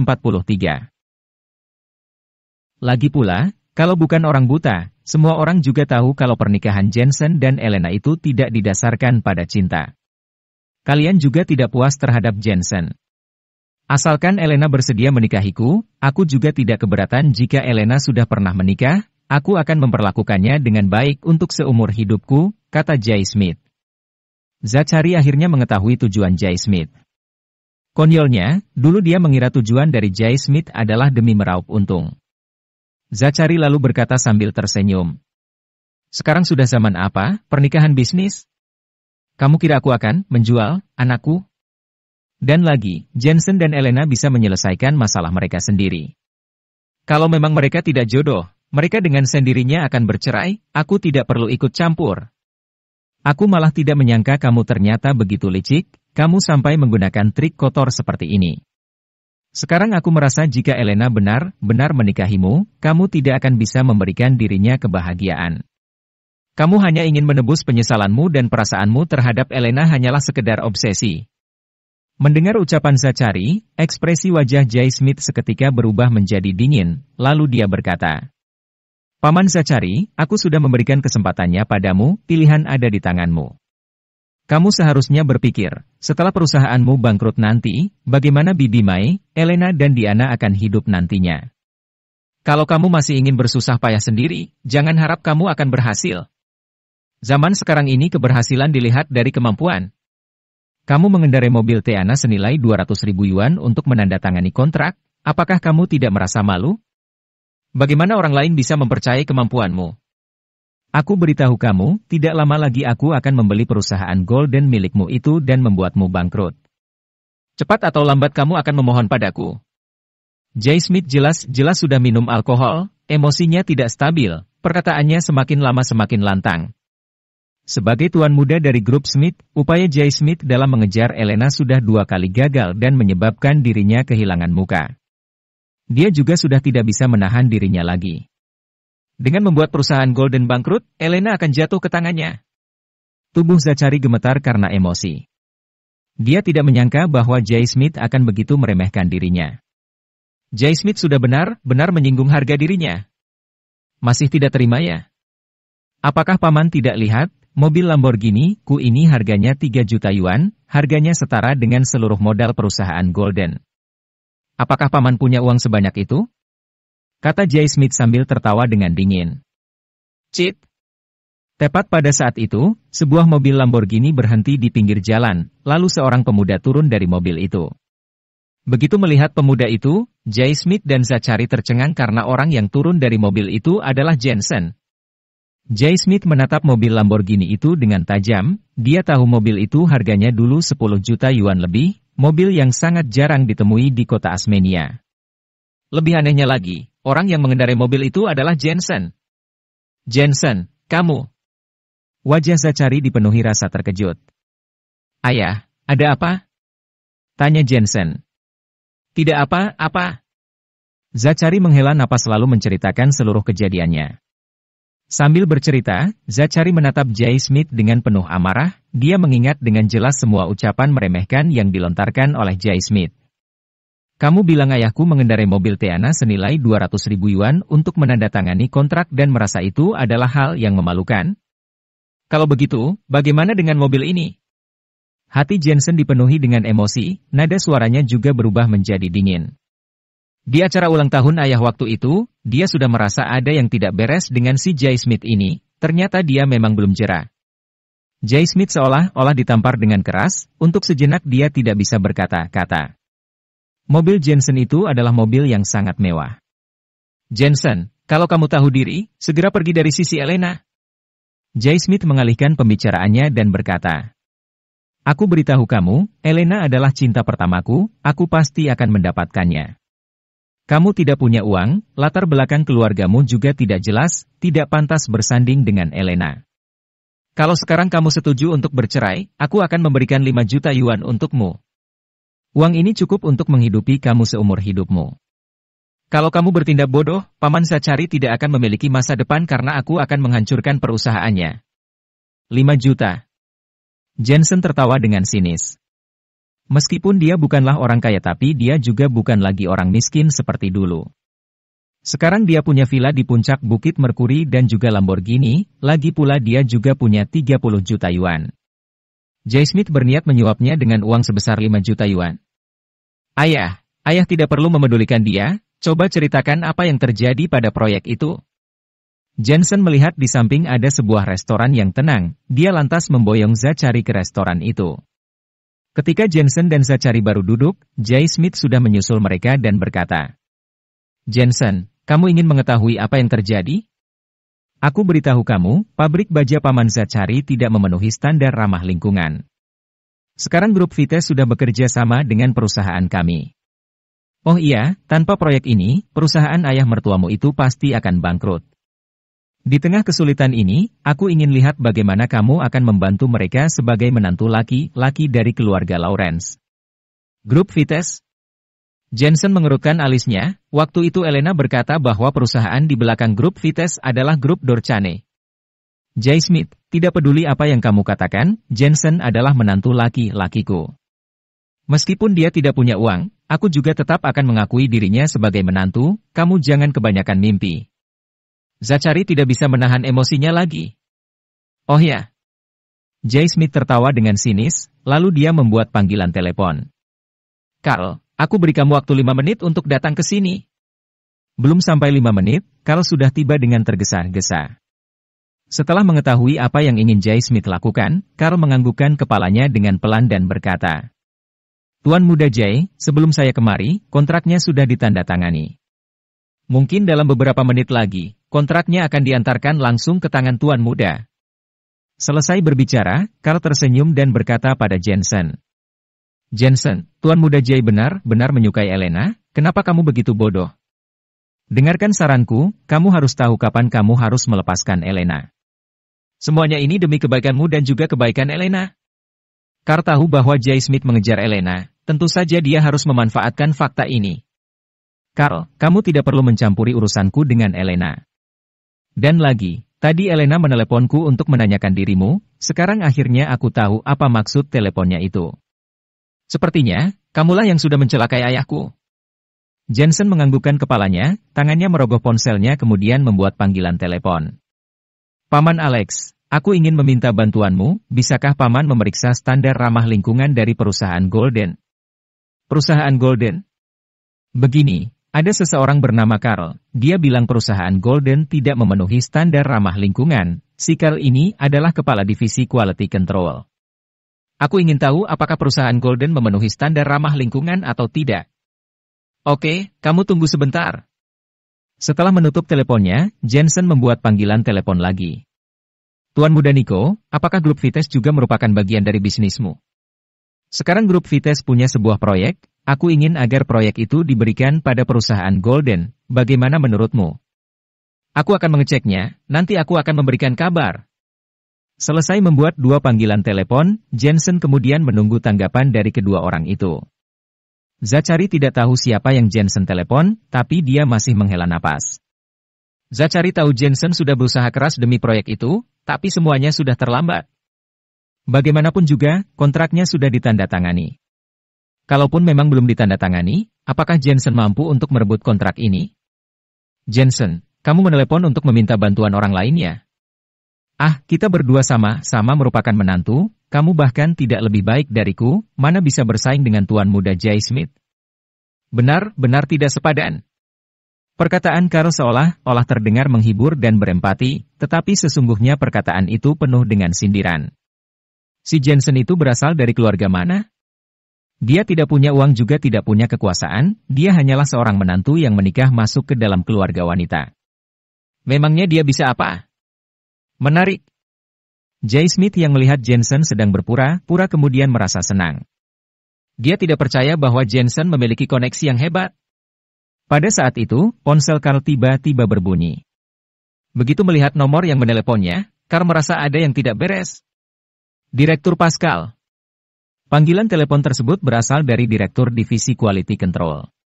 43. Lagi pula, kalau bukan orang buta, semua orang juga tahu kalau pernikahan Jensen dan Elena itu tidak didasarkan pada cinta. Kalian juga tidak puas terhadap Jensen. Asalkan Elena bersedia menikahiku, aku juga tidak keberatan jika Elena sudah pernah menikah, aku akan memperlakukannya dengan baik untuk seumur hidupku, kata Jay Smith. Zachary akhirnya mengetahui tujuan Jay Smith. Konyolnya, dulu dia mengira tujuan dari Jay Smith adalah demi meraup untung. Zachary lalu berkata sambil tersenyum. Sekarang sudah zaman apa, pernikahan bisnis? Kamu kira aku akan menjual anakku? Dan lagi, Jensen dan Elena bisa menyelesaikan masalah mereka sendiri. Kalau memang mereka tidak jodoh, mereka dengan sendirinya akan bercerai, aku tidak perlu ikut campur. Aku malah tidak menyangka kamu ternyata begitu licik, kamu sampai menggunakan trik kotor seperti ini. Sekarang aku merasa jika Elena benar-benar menikahimu, kamu tidak akan bisa memberikan dirinya kebahagiaan. Kamu hanya ingin menebus penyesalanmu dan perasaanmu terhadap Elena hanyalah sekedar obsesi. Mendengar ucapan Zachary, ekspresi wajah Jay Smith seketika berubah menjadi dingin, lalu dia berkata, Paman Zachary, aku sudah memberikan kesempatannya padamu, pilihan ada di tanganmu. Kamu seharusnya berpikir, setelah perusahaanmu bangkrut nanti, bagaimana Bibi Mai, Elena dan Diana akan hidup nantinya. Kalau kamu masih ingin bersusah payah sendiri, jangan harap kamu akan berhasil. Zaman sekarang ini keberhasilan dilihat dari kemampuan. Kamu mengendarai mobil Teana senilai 200 ribu yuan untuk menandatangani kontrak, apakah kamu tidak merasa malu? Bagaimana orang lain bisa mempercayai kemampuanmu? Aku beritahu kamu, tidak lama lagi aku akan membeli perusahaan Golden milikmu itu dan membuatmu bangkrut. Cepat atau lambat kamu akan memohon padaku. Jay Smith jelas-jelas sudah minum alkohol, emosinya tidak stabil, perkataannya semakin lama semakin lantang. Sebagai tuan muda dari grup Smith, upaya Jay Smith dalam mengejar Elena sudah dua kali gagal dan menyebabkan dirinya kehilangan muka. Dia juga sudah tidak bisa menahan dirinya lagi. Dengan membuat perusahaan Golden bangkrut, Elena akan jatuh ke tangannya. Tubuh Zachary gemetar karena emosi. Dia tidak menyangka bahwa Jay Smith akan begitu meremehkan dirinya. Jay Smith sudah benar, benar menyinggung harga dirinya. Masih tidak terima ya? Apakah paman tidak lihat, mobil Lamborghini ku ini harganya 3 juta yuan, harganya setara dengan seluruh modal perusahaan Golden. Apakah paman punya uang sebanyak itu? kata Jay Smith sambil tertawa dengan dingin. Cip. Tepat pada saat itu, sebuah mobil Lamborghini berhenti di pinggir jalan, lalu seorang pemuda turun dari mobil itu. Begitu melihat pemuda itu, Jay Smith dan Zachary tercengang karena orang yang turun dari mobil itu adalah Jensen. Jay Smith menatap mobil Lamborghini itu dengan tajam, dia tahu mobil itu harganya dulu 10 juta yuan lebih, mobil yang sangat jarang ditemui di kota Asmenia. Lebih anehnya lagi, Orang yang mengendarai mobil itu adalah Jensen. Jensen, kamu. Wajah Zachary dipenuhi rasa terkejut. Ayah, ada apa? Tanya Jensen. Tidak apa-apa. Zachary menghela napas lalu menceritakan seluruh kejadiannya. Sambil bercerita, Zachary menatap Jay Smith dengan penuh amarah, dia mengingat dengan jelas semua ucapan meremehkan yang dilontarkan oleh Jay Smith. Kamu bilang ayahku mengendarai mobil Teana senilai 200 ribu yuan untuk menandatangani kontrak dan merasa itu adalah hal yang memalukan? Kalau begitu, bagaimana dengan mobil ini? Hati Jensen dipenuhi dengan emosi, nada suaranya juga berubah menjadi dingin. Di acara ulang tahun ayah waktu itu, dia sudah merasa ada yang tidak beres dengan si Jay Smith ini, ternyata dia memang belum jera. Jay Smith seolah-olah ditampar dengan keras, untuk sejenak dia tidak bisa berkata-kata. Mobil Jensen itu adalah mobil yang sangat mewah. Jensen, kalau kamu tahu diri, segera pergi dari sisi Elena. Jay Smith mengalihkan pembicaraannya dan berkata, Aku beritahu kamu, Elena adalah cinta pertamaku, aku pasti akan mendapatkannya. Kamu tidak punya uang, latar belakang keluargamu juga tidak jelas, tidak pantas bersanding dengan Elena. Kalau sekarang kamu setuju untuk bercerai, aku akan memberikan 5 juta yuan untukmu. Uang ini cukup untuk menghidupi kamu seumur hidupmu. Kalau kamu bertindak bodoh, Paman Sacari tidak akan memiliki masa depan karena aku akan menghancurkan perusahaannya. 5 juta. Jensen tertawa dengan sinis. Meskipun dia bukanlah orang kaya tapi dia juga bukan lagi orang miskin seperti dulu. Sekarang dia punya villa di puncak Bukit Merkuri dan juga Lamborghini, lagi pula dia juga punya 30 juta yuan. Jay Smith berniat menyuapnya dengan uang sebesar 5 juta yuan. Ayah, ayah tidak perlu memedulikan dia, coba ceritakan apa yang terjadi pada proyek itu. Jensen melihat di samping ada sebuah restoran yang tenang, dia lantas memboyong Zachary ke restoran itu. Ketika Jensen dan Zachary baru duduk, Jay Smith sudah menyusul mereka dan berkata, Jensen, kamu ingin mengetahui apa yang terjadi? Aku beritahu kamu, pabrik baja Paman Zacari tidak memenuhi standar ramah lingkungan. Sekarang grup Vites sudah bekerja sama dengan perusahaan kami. Oh iya, tanpa proyek ini, perusahaan ayah mertuamu itu pasti akan bangkrut. Di tengah kesulitan ini, aku ingin lihat bagaimana kamu akan membantu mereka sebagai menantu laki-laki dari keluarga Lawrence. Grup Vites, Jensen mengerutkan alisnya, waktu itu Elena berkata bahwa perusahaan di belakang grup Vitesse adalah grup Dorchane. Jay Smith, tidak peduli apa yang kamu katakan, Jensen adalah menantu laki-lakiku. Meskipun dia tidak punya uang, aku juga tetap akan mengakui dirinya sebagai menantu, kamu jangan kebanyakan mimpi. Zachary tidak bisa menahan emosinya lagi. Oh ya. Jay Smith tertawa dengan sinis, lalu dia membuat panggilan telepon. Carl, Aku beri kamu waktu lima menit untuk datang ke sini. Belum sampai lima menit, Carl sudah tiba dengan tergesa-gesa. Setelah mengetahui apa yang ingin Jay Smith lakukan, Carl menganggukkan kepalanya dengan pelan dan berkata, Tuan muda Jay, sebelum saya kemari, kontraknya sudah ditandatangani. Mungkin dalam beberapa menit lagi, kontraknya akan diantarkan langsung ke tangan tuan muda. Selesai berbicara, Carl tersenyum dan berkata pada Jensen, Jensen, Tuan Muda Jay benar-benar menyukai Elena, kenapa kamu begitu bodoh? Dengarkan saranku, kamu harus tahu kapan kamu harus melepaskan Elena. Semuanya ini demi kebaikanmu dan juga kebaikan Elena. Kar tahu bahwa Jay Smith mengejar Elena, tentu saja dia harus memanfaatkan fakta ini. Carl, kamu tidak perlu mencampuri urusanku dengan Elena. Dan lagi, tadi Elena meneleponku untuk menanyakan dirimu, sekarang akhirnya aku tahu apa maksud teleponnya itu. Sepertinya, kamulah yang sudah mencelakai ayahku. Jensen menganggukkan kepalanya, tangannya merogoh ponselnya kemudian membuat panggilan telepon. Paman Alex, aku ingin meminta bantuanmu, bisakah Paman memeriksa standar ramah lingkungan dari perusahaan Golden? Perusahaan Golden? Begini, ada seseorang bernama Carl, dia bilang perusahaan Golden tidak memenuhi standar ramah lingkungan, si Carl ini adalah kepala divisi quality control. Aku ingin tahu apakah perusahaan Golden memenuhi standar ramah lingkungan atau tidak. Oke, kamu tunggu sebentar. Setelah menutup teleponnya, Jensen membuat panggilan telepon lagi. Tuan Muda Niko, apakah grup Vites juga merupakan bagian dari bisnismu? Sekarang grup Vites punya sebuah proyek, aku ingin agar proyek itu diberikan pada perusahaan Golden, bagaimana menurutmu? Aku akan mengeceknya, nanti aku akan memberikan kabar. Selesai membuat dua panggilan telepon, Jensen kemudian menunggu tanggapan dari kedua orang itu. Zachary tidak tahu siapa yang Jensen telepon, tapi dia masih menghela napas. Zachary tahu Jensen sudah berusaha keras demi proyek itu, tapi semuanya sudah terlambat. Bagaimanapun juga, kontraknya sudah ditandatangani. Kalaupun memang belum ditandatangani, apakah Jensen mampu untuk merebut kontrak ini? Jensen, kamu menelepon untuk meminta bantuan orang lainnya? Ah, kita berdua sama-sama merupakan menantu, kamu bahkan tidak lebih baik dariku, mana bisa bersaing dengan tuan muda Jay Smith. Benar, benar tidak sepadan. Perkataan Karo seolah-olah terdengar menghibur dan berempati, tetapi sesungguhnya perkataan itu penuh dengan sindiran. Si Jensen itu berasal dari keluarga mana? Dia tidak punya uang juga tidak punya kekuasaan, dia hanyalah seorang menantu yang menikah masuk ke dalam keluarga wanita. Memangnya dia bisa apa? Menarik. Jay Smith yang melihat Jensen sedang berpura-pura kemudian merasa senang. Dia tidak percaya bahwa Jensen memiliki koneksi yang hebat. Pada saat itu, ponsel Carl tiba-tiba berbunyi. Begitu melihat nomor yang meneleponnya, Carl merasa ada yang tidak beres. Direktur Pascal. Panggilan telepon tersebut berasal dari Direktur Divisi Quality Control.